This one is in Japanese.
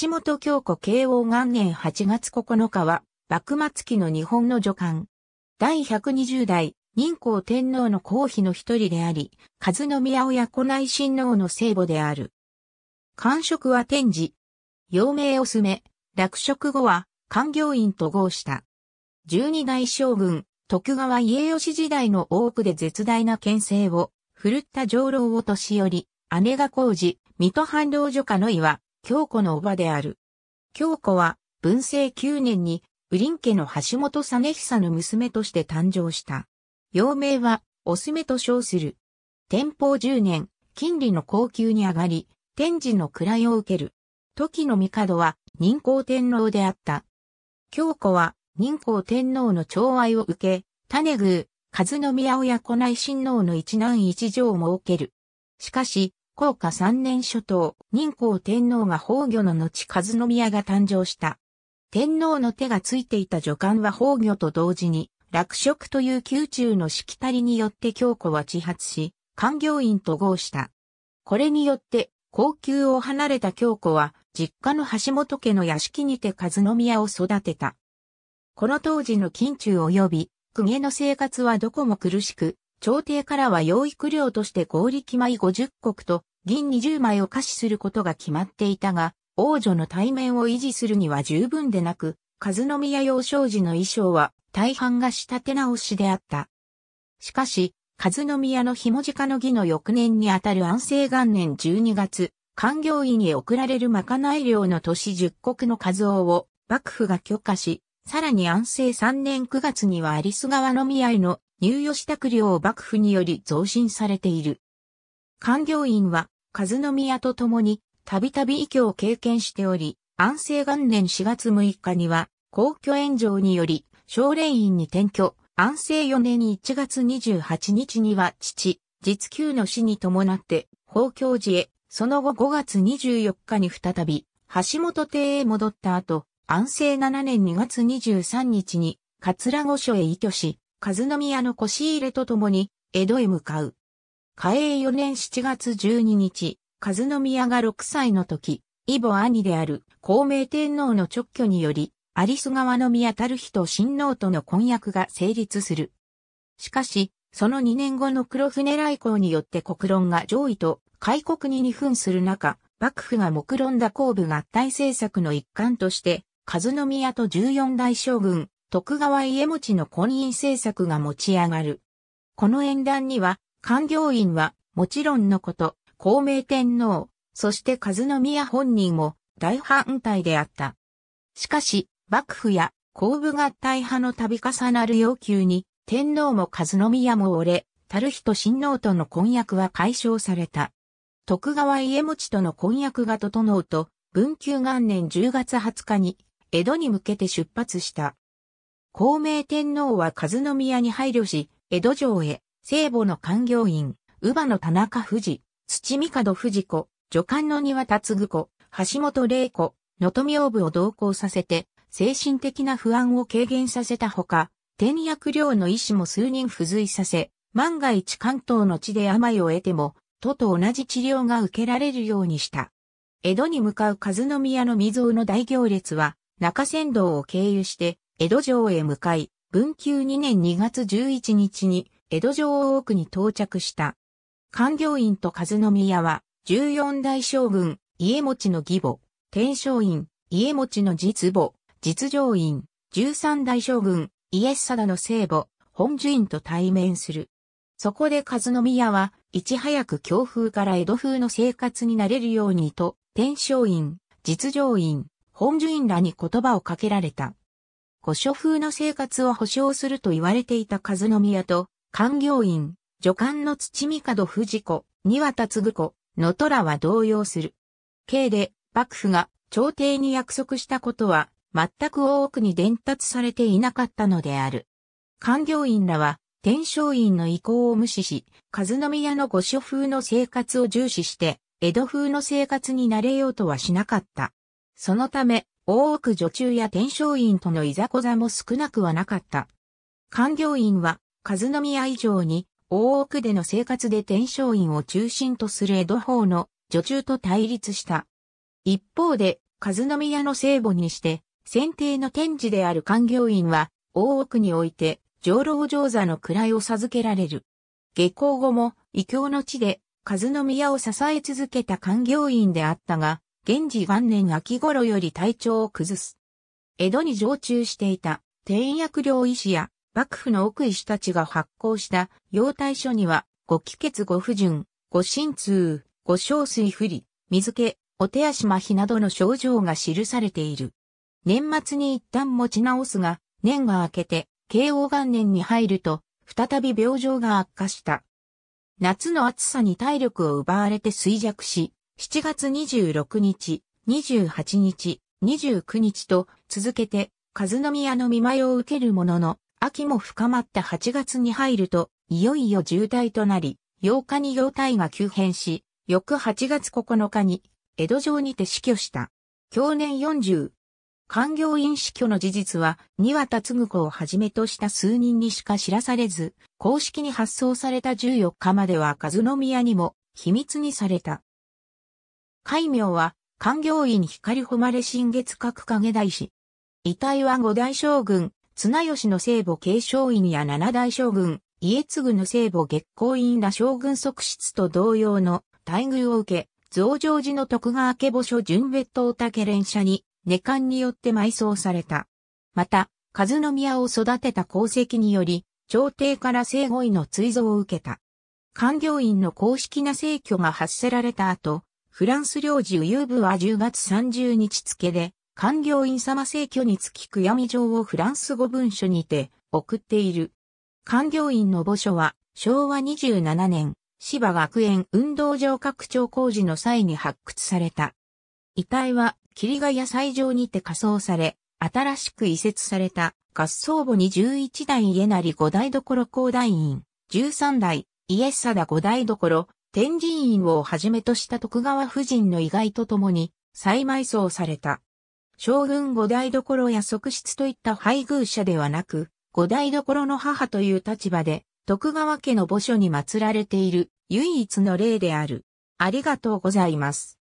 橋本京子慶応元年8月9日は、幕末期の日本の女官。第120代、任皇天皇の皇妃の一人であり、和宮親子内親王の聖母である。官職は天智。陽明おすめ、落職後は、官業員と合した。十二代将軍、徳川家吉時代の多くで絶大な牽制を、振るった上老を年寄り、姉が工事、水戸半老女家の岩、京子の叔母である。京子は、文政9年に、ウリン家の橋本実久の娘として誕生した。幼名は、おすめと称する。天保10年、金利の高級に上がり、天智の位を受ける。時の帝は、任皇天皇であった。京子は、任皇天皇の寵愛を受け、種宮、和宮親子内親王の一男一女を設ける。しかし、高下三年初頭、任皇天皇が崩御の後和宮が誕生した。天皇の手がついていた女官は崩御と同時に、落職という宮中のしきたりによって京子は自発し、官業員と合した。これによって、高級を離れた京子は、実家の橋本家の屋敷にて和宮を育てた。この当時の近中及び、公家の生活はどこも苦しく、朝廷からは養育料として合力米50国と銀20枚を可視することが決まっていたが、王女の対面を維持するには十分でなく、和宮幼少時の衣装は大半が仕立て直しであった。しかし、和宮の紐鹿の儀の翌年にあたる安政元年12月、官業院へ送られる賄い料の年10国の数をを幕府が許可し、さらに安政3年9月には有栖川の宮への入与支度料を幕府により増進されている。官僚院は、和宮と共に、たびたび異教を経験しており、安政元年4月6日には、皇居炎上により、奨励院に転居、安政4年1月28日には父、実休の死に伴って、法教寺へ、その後5月24日に再び、橋本邸へ戻った後、安政7年2月23日に、桂御所へ移居し、和宮の腰入れとともに、江戸へ向かう。嘉永4年7月12日、和宮が6歳の時、異母兄である孔明天皇の直居により、有栖川宮たる人親王との婚約が成立する。しかし、その2年後の黒船来航によって国論が上位と開国に二分する中、幕府が目論んだ後部合体政策の一環として、和宮と14代将軍、徳川家持の婚姻政策が持ち上がる。この演壇には、官業院は、もちろんのこと、孔明天皇、そして和宮本人も大反対であった。しかし、幕府や公部合体派の度重なる要求に、天皇も和宮も折れ、樽人親王との婚約は解消された。徳川家持との婚約が整うと、文久元年10月20日に、江戸に向けて出発した。孔明天皇は和宮に配慮し、江戸城へ、聖母の官業院、乳母の田中富士、土門富士子、女官の庭達具子、橋本玲子、野富明部を同行させて、精神的な不安を軽減させたほか、天薬寮の医師も数人付随させ、万が一関東の地で病を得ても、都と同じ治療が受けられるようにした。江戸に向かう和宮の未曾有の大行列は、中仙道を経由して、江戸城へ向かい、文久2年2月11日に江戸城大奥に到着した。官業院と和宮は、14代将軍、家持の義母、天正院、家持の実母、実上院、13代将軍、イエスサダの聖母、本樹院と対面する。そこで和宮は、いち早く強風から江戸風の生活になれるようにと、天正院、実上院、本樹院らに言葉をかけられた。御所風の生活を保障すると言われていた和宮と、官業院、女官の土御門藤子、庭田継子、野虎は動揺する。慶で、幕府が朝廷に約束したことは、全く多くに伝達されていなかったのである。官業院らは、天正院の意向を無視し、和宮の御所風の生活を重視して、江戸風の生活に慣れようとはしなかった。そのため、大奥女中や天正院とのいざこざも少なくはなかった。官業院は、和宮以上に、大奥での生活で天正院を中心とする江戸法の女中と対立した。一方で、和宮の聖母にして、先定の天示である官業院は、大奥において、上老上座の位を授けられる。下校後も、異教の地で、和宮を支え続けた官業院であったが、源氏元年秋頃より体調を崩す。江戸に常駐していた、天薬領医師や、幕府の奥医師たちが発行した、要体書には、ご気血ご不順、ご心痛、ご小水不利、水気、お手足麻痺などの症状が記されている。年末に一旦持ち直すが、年が明けて、慶応元年に入ると、再び病状が悪化した。夏の暑さに体力を奪われて衰弱し、7月26日、28日、29日と続けて、和宮の見舞いを受けるものの、秋も深まった8月に入ると、いよいよ渋滞となり、8日に業態が急変し、翌8月9日に、江戸城にて死去した。去年40。官業院死去の事実は、二田達子をはじめとした数人にしか知らされず、公式に発送された14日までは和宮にも秘密にされた。戒名は、官業院光誉新月閣影大師。遺体は五大将軍、綱吉の聖母継承院や七大将軍、家継の聖母月光院ら将軍側室と同様の待遇を受け、増上寺の徳川家墓所純別当竹連社に、寝官によって埋葬された。また、和宮を育てた功績により、朝廷から聖護位の追贈を受けた。官業院の公式な逝居が発せられた後、フランス領事右部は10月30日付で、官僚院様請居につき悔やみ状をフランス語文書にて送っている。官僚院の墓所は昭和27年、芝学園運動場拡張工事の際に発掘された。遺体は霧ヶ谷斎場にて火葬され、新しく移設された合葬墓に11代家なり5代所高大院、13代家貞5代所、天神院をはじめとした徳川夫人の意外とともに、再埋葬された。将軍五台所や側室といった配偶者ではなく、五台所の母という立場で、徳川家の墓所に祀られている唯一の例である。ありがとうございます。